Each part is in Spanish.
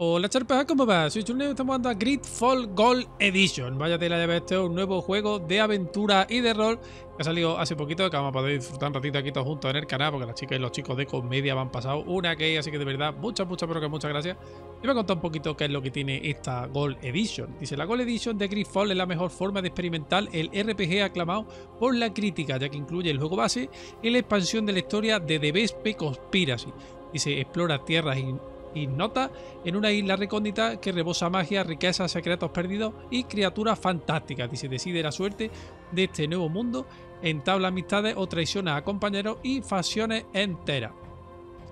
Hola Charpa, ¿cómo va? Soy Chulneo y estamos hablando a Gridfall Gold Edition. Vaya tela de este un nuevo juego de aventura y de rol que ha salido hace poquito, que vamos a poder disfrutar un ratito aquí todos juntos en el canal, porque las chicas y los chicos de comedia van han pasado una que así que de verdad, muchas, muchas, pero que muchas gracias. Y me a contar un poquito qué es lo que tiene esta Gold Edition. Dice, la Gold Edition de Gridfall es la mejor forma de experimentar el RPG aclamado por la crítica, ya que incluye el juego base y la expansión de la historia de The Vespe Conspiracy. Dice, explora tierras y nota en una isla recóndita que rebosa magia, riquezas, secretos perdidos y criaturas fantásticas. Y se decide la suerte de este nuevo mundo, entabla amistades o traiciona a compañeros y facciones enteras.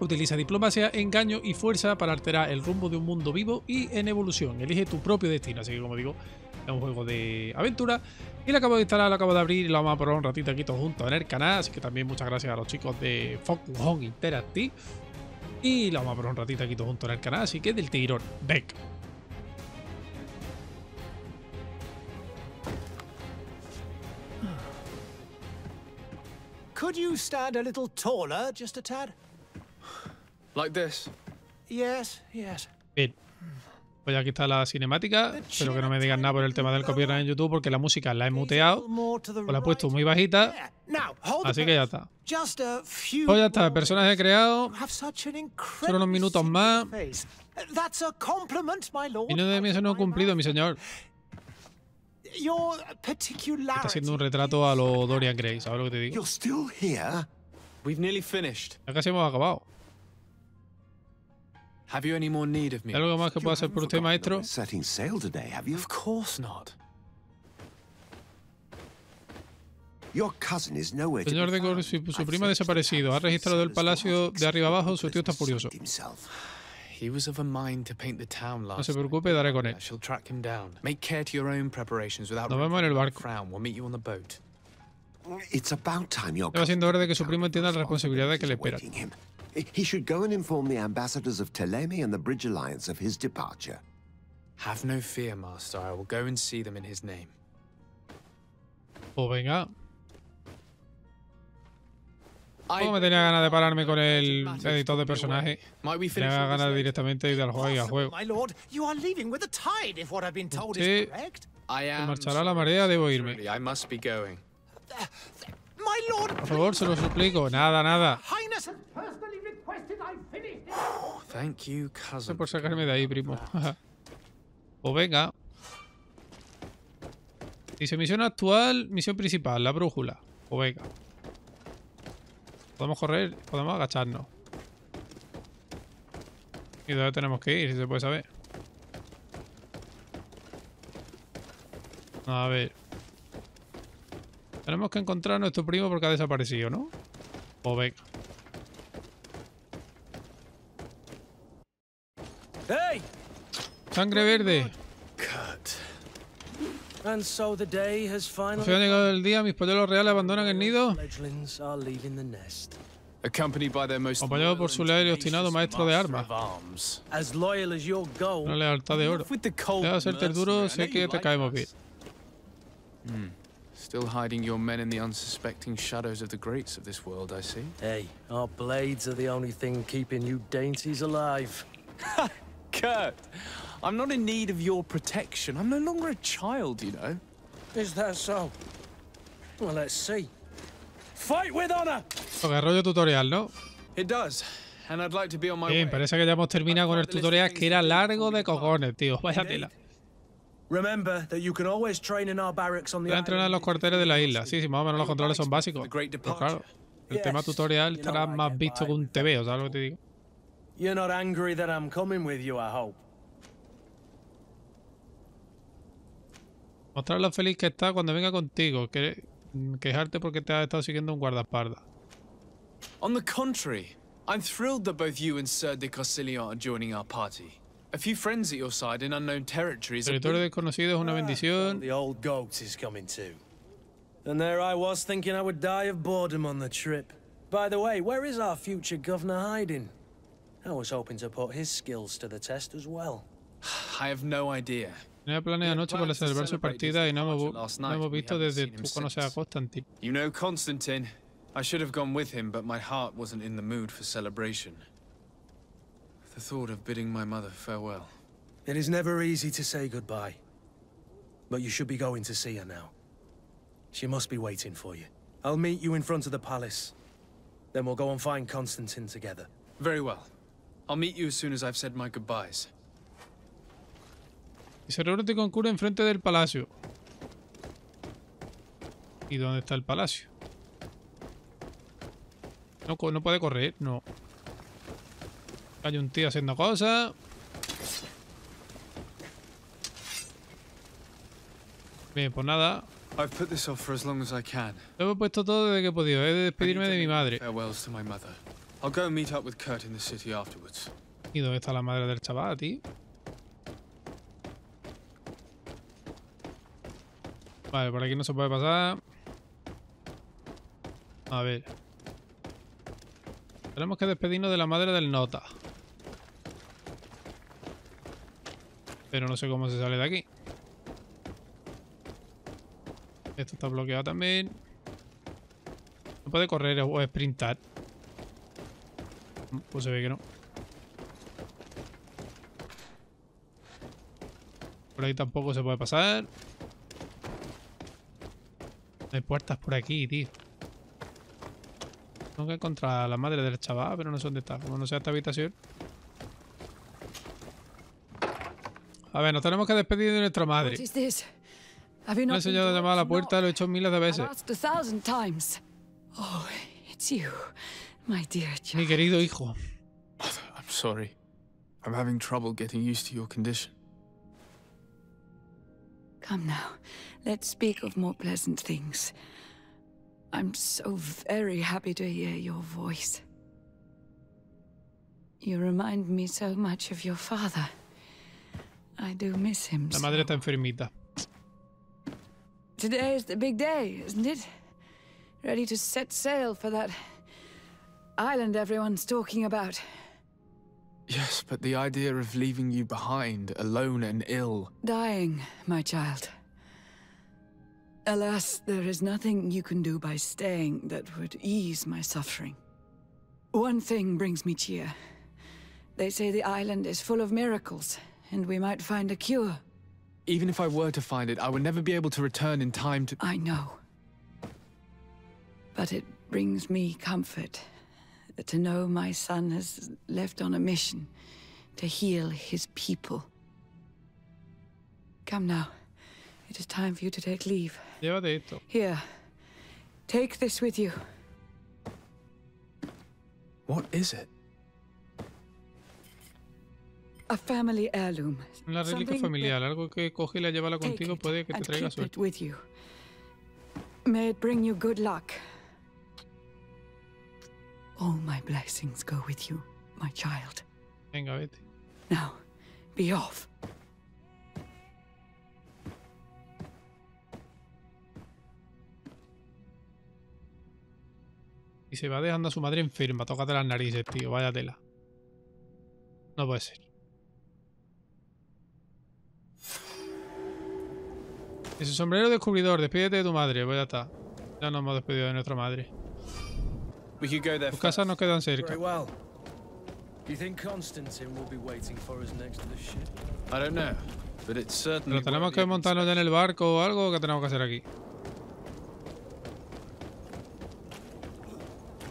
Utiliza diplomacia, engaño y fuerza para alterar el rumbo de un mundo vivo y en evolución. Elige tu propio destino, así que como digo, es un juego de aventura. Y lo acabo de instalar, lo acabo de abrir y lo vamos a probar un ratito aquí todos juntos en el canal. Así que también muchas gracias a los chicos de Focus Hong Interactive y la vamos a probar un ratito aquí todo junto en el canal, así que del tirón. Beck. Could you stand a little taller, just a tad? Like this? Yes, yes. Bien. Pues aquí está la cinemática. Espero que no me digan nada por el tema del copyright en YouTube porque la música la he muteado o pues la he puesto muy bajita. Así que ya está. Pues ya está, el personaje he creado. Solo unos minutos más. Y no de mí se no ha cumplido, mi señor. Está haciendo un retrato a lo Dorian Gray, ¿sabes lo que te digo? Ya casi hemos acabado. Have ¿Algo más que pueda hacer por usted, maestro? Of course not. Señor de Gore, su, prima ha desaparecido. Ha registrado el palacio de arriba abajo. Su tío está furioso. No se preocupe, daré con él. Nos vemos en el barco. Está siendo hora de que su prima entienda la responsabilidad de que le espera. He should go and inform the ambassadors of Telemi and the Bridge Alliance of his departure. Have no fear, Master. I will go and see them in his name. Pues venga. ¿Cómo pues tenía ganas de pararme con el editor de personaje? Tenía ganas directamente de ir al juego y al juego. Sí, marchará la marea, debo irme. Uh, Por favor, se lo suplico. Nada, nada. Gracias oh, por sacarme de ahí, primo. o pues venga. Dice misión actual, misión principal, la brújula. O pues venga. Podemos correr, podemos agacharnos. ¿Y dónde tenemos que ir? Si se puede saber. A ver. Tenemos que encontrar a nuestro primo porque ha desaparecido, ¿no? O pues venga. Hey! Sangre verde. Se ha llegado el día, mis polluelos reales abandonan el nido. Apoyado por su leal y obstinado maestro de armas. Una lealtad de oro. Deja de serte duro, sé que te caemos bien. Hmm. Still hiding your men in the unsuspecting shadows of the greats of this world, I see. Hey, our blades are the only thing keeping you dainties alive. Kurt, I'm not in need of your protection. I'm no longer a child, you know. Is that so? Well, let's see. Fight with honor. Okay, rollo tutorial, ¿no? It does. And I'd like to be on my Bien, parece que ya hemos terminado con el tutorial que era largo de cojones, tío. Vaya tela. Remember that you can always train in our barracks on the a entrenar en los cuarteles de la isla. Sí, sí, más o menos los controles son básicos. Pero pues claro, el tema tutorial estará más visto que un TV, ¿sabes lo que te digo? You're not angry that I'm coming with you, I hope. Mostrar lo feliz que está cuando venga contigo. Que, quejarte porque te ha estado siguiendo un guardaespaldas. On the contrary, I'm thrilled that both you and Sir de Corsilion are joining our party. A few friends at your side in unknown territories. Territorio desconocido es una ah, bendición. The old goat is coming too. And there I was thinking I would die of boredom on the trip. By the way, where is our future governor hiding? I was hoping to put his skills to the test as well. I have no idea. Tenía planeado anoche para celebrar su partida y no hemos, no hemos visto desde tú conoces a Constantine. You know Constantine. I should have gone with him, but my heart wasn't in the mood for celebration. The thought of bidding my mother farewell. It is never easy to say goodbye. But you should be going to see her now. She must be waiting for you. I'll meet you in front of the palace. Then we'll go and find Constantine together. Very well. I'll meet you as soon as cura enfrente del palacio. ¿Y dónde está el palacio? No, puede correr, no. Hay un tío haciendo cosas. Bien, pues nada. Lo he puesto todo desde que he podido. He de despedirme de mi madre. ¿Y dónde está la madre del chaval, tío? Vale, por aquí no se puede pasar. A ver. Tenemos que despedirnos de la madre del nota. Pero no sé cómo se sale de aquí. Esto está bloqueado también. No puede correr o sprintar. Pues se ve que no. Por ahí tampoco se puede pasar. Hay puertas por aquí, tío. Tengo que encontrar a la madre del chaval, pero no sé dónde está. Como no sea esta habitación. A ver, nos tenemos que despedir de nuestra madre. ¿Qué enseñado a llamar a la puerta, lo he hecho miles de veces. Oh, My dear child. Mi querido hijo. Mother, I'm sorry. I'm having trouble getting used to your condition. Come now, let's speak of more pleasant things. I'm so very happy to hear your voice. You remind me so much of your father. I do miss him. La madre está enfermita. Today is the big day, isn't it? Ready to set sail for that island everyone's talking about. Yes, but the idea of leaving you behind, alone and ill. Dying, my child. Alas, there is nothing you can do by staying that would ease my suffering. One thing brings me cheer. They say the island is full of miracles, and we might find a cure. Even if I were to find it, I would never be able to return in time to- I know. But it brings me comfort but to know my son has left on a mission to heal his people. Come now. It is time for you to take leave. Ja, det är Here. Take this with you. What is it? A family heirloom. Una reliquia familiar, algo que coge y la lleva contigo puede que te traiga suerte. With you. May it bring you good luck. Venga, vete. Now, be off. Y se va dejando a su madre enferma. Tócate las narices, tío. Váyatela. No puede ser. Ese sombrero descubridor, despídete de tu madre. Voy pues a está. Ya nos hemos despedido de nuestra madre. Tus casas nos quedan cerca. Pero tenemos que montarnos ya en el barco o algo que tenemos que hacer aquí.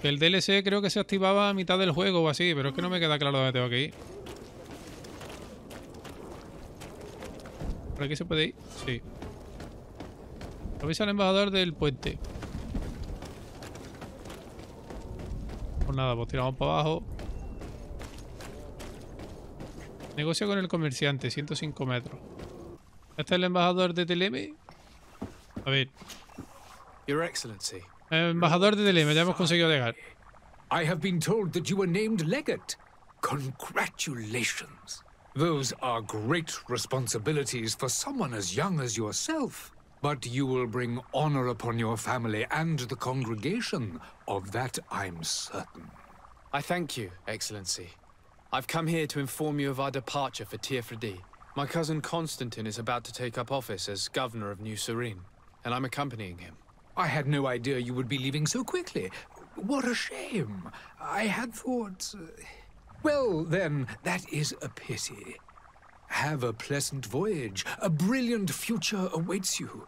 El DLC creo que se activaba a mitad del juego o así, pero es que no me queda claro dónde tengo que ir. ¿Por aquí se puede ir? Sí. Avisa al embajador del puente. nada, pues tiramos para abajo. Negocio con el comerciante, 105 metros. ¿Está el embajador de Teleme? A ver. Your Excellency. embajador de Teleme, ya hemos conseguido llegar. I have been told that you were named legate. Congratulations. Those are great responsibilities for someone as young as yourself. But you will bring honor upon your family and the congregation. Of that I'm certain. I thank you, Excellency. I've come here to inform you of our departure for Tirfredi. My cousin Constantine is about to take up office as governor of New Serene, and I'm accompanying him. I had no idea you would be leaving so quickly. What a shame. I had thought... Uh, well, then, that is a pity. Have a pleasant voyage. A brilliant future awaits you.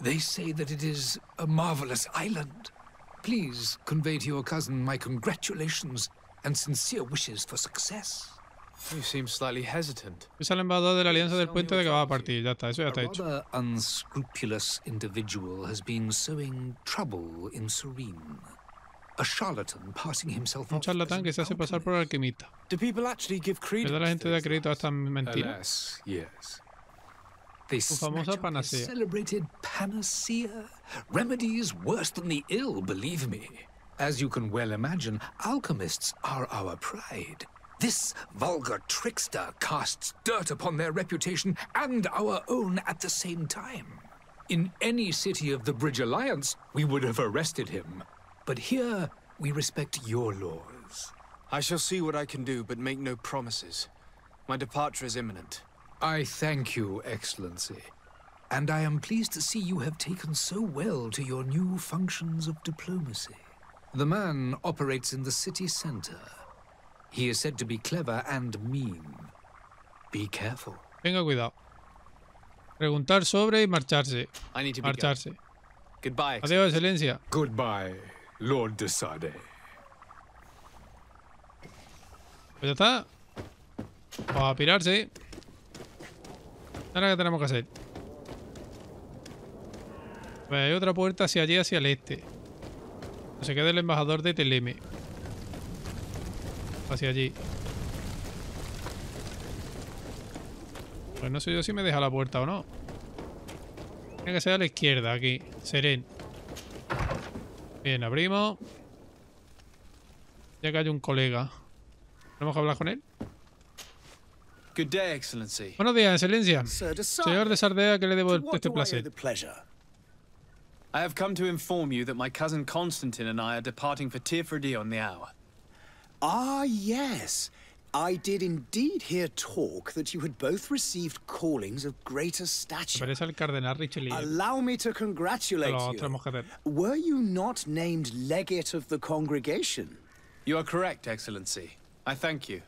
They say that it is a marvelous island. Please convey to your cousin my congratulations and sincere wishes for success. You seem slightly hesitant. Es el embajador de la Alianza del Puente de que va a partir. Ya está, eso ya está hecho. A rather unscrupulous individual has been sowing trouble in Serene. A charlatan passing himself off charlatán que se hace pasar por alquimista. ¿Verdad la gente da crédito a estas mentiras? Yes. Su famosa panacea. panacea. Remedies worse than the ill, believe me. As you can well imagine, alchemists are our pride. This vulgar trickster casts dirt upon their reputation and our own at the same time. In any city of the Bridge Alliance, we would have arrested him. But here, we respect your laws. I shall see what I can do, but make no promises. My departure is imminent. I thank you, Excellency. And I am pleased to see you have taken so well to your new functions of diplomacy. The man operates in the city center. He is said to be clever and mean. Be careful. Venga cuidado. Preguntar sobre y marcharse. I need to Marcharse. Goodbye. Adiós, excelencia. Goodbye. Lord Desade. Pues ya está. Vamos a pirarse. Ahora que tenemos que hacer. Pues hay otra puerta hacia allí, hacia el este. No Se queda el embajador de Teleme. Hacia allí. Pues no sé yo si me deja la puerta o no. Tiene que ser a la izquierda aquí. Seren. Bien, abrimos. Ya que hay un colega. ¿Tenemos que hablar con él? Good day, Excellency. Buenos días, Excelencia. Señor de Sardea, ¿qué le debo este placer? I have come to inform you that my cousin Constantine and I are departing for Tirfredi on the hour. Ah, yes. I did indeed hear talk that you had both received callings of greater stature. Allow me to congratulate you. Were you not named legate of the congregation? You are correct, Excellency. I thank you.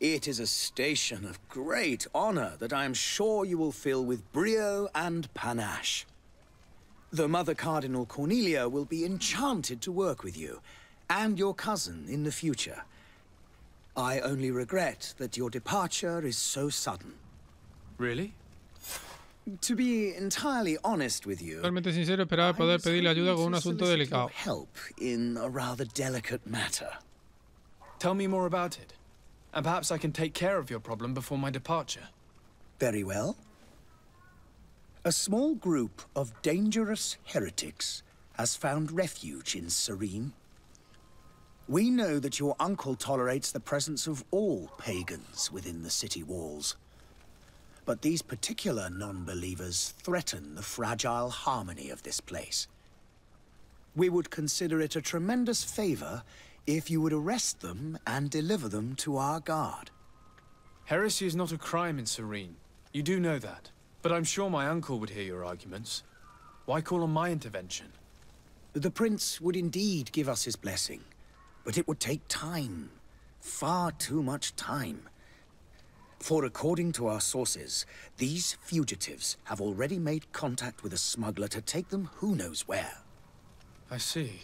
It is a station of great honor that I am sure you will fill with brio and panache. The Mother Cardinal Cornelia will be enchanted to work with you, and your cousin in the future. I only regret that your departure is so sudden. Really? To be entirely honest with you, sincero, esperaba poder pedirle ayuda con un asunto delicado. Help in a rather delicate matter. Tell me more about it, and perhaps I can take care of your problem before my departure. Very well. A small group of dangerous heretics has found refuge in Serene we know that your uncle tolerates the presence of all pagans within the city walls. But these particular non-believers threaten the fragile harmony of this place. We would consider it a tremendous favor if you would arrest them and deliver them to our guard. Heresy is not a crime in Serene. You do know that. But I'm sure my uncle would hear your arguments. Why call on my intervention? The Prince would indeed give us his blessing but it would take time. Far too much time. For according to our sources, these fugitives have already made contact with a smuggler to take them who knows where. I see.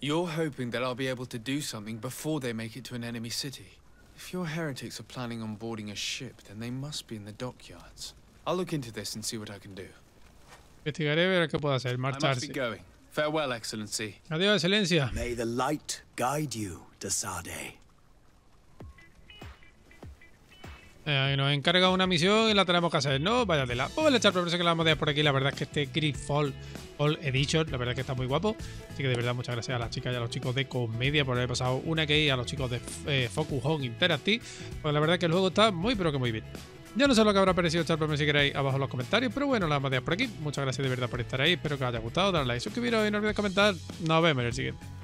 You're hoping that I'll be able to do something before they make it to an enemy city. If your heretics are planning on boarding a ship, then they must be in the dockyards. I'll look into this and see what I can do. Investigaré ver qué puedo hacer. Marcharse. I must be going. Farewell, Excellency. Adiós, Excelencia. May the light guide you, Desade. Eh, nos encarga una misión y la tenemos que hacer, ¿no? la. Pues a echar que la vamos a dejar por aquí. La verdad es que este Gripfall All Edition, la verdad es que está muy guapo. Así que de verdad, muchas gracias a las chicas y a los chicos de Comedia por haber pasado una que y a los chicos de eh, Focus Home Interactive. Pues la verdad es que el juego está muy, pero que muy bien. Yo no sé lo que habrá parecido esta si queréis abajo en los comentarios, pero bueno, la vamos a por aquí. Muchas gracias de verdad por estar ahí, espero que os haya gustado, darle like, suscribiros y no olvidéis comentar. Nos vemos en el siguiente.